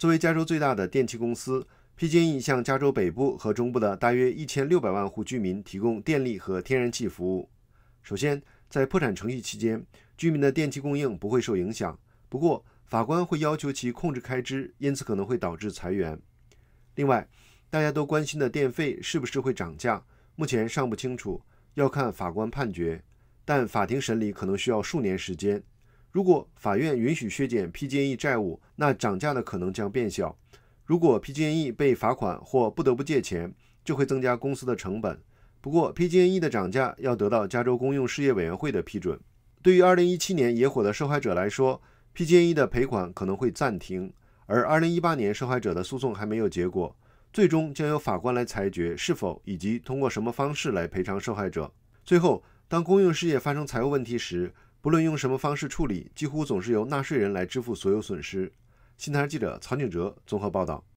作为加州最大的电器公司，PGE 向加州北部和中部的大约1600万户居民提供电力和天然气服务。首先，在破产程序期间，居民的电器供应不会受影响。不过，法官会要求其控制开支，因此可能会导致裁员。另外，大家都关心的电费是不是会涨价，目前尚不清楚，要看法官判决。但法庭审理可能需要数年时间。如果法院允许削减 PG&E 债务，那涨价的可能将变小。如果 PG&E 被罚款或不得不借钱，就会增加公司的成本。不过，PG&E 的涨价要得到加州公用事业委员会的批准。对于2017年野火的受害者来说，PG&E 的赔款可能会暂停。而2018年受害者的诉讼还没有结果，最终将由法官来裁决是否以及通过什么方式来赔偿受害者。最后，当公用事业发生财务问题时，不论用什么方式处理，几乎总是由纳税人来支付所有损失。新台记者曹景哲综合报道。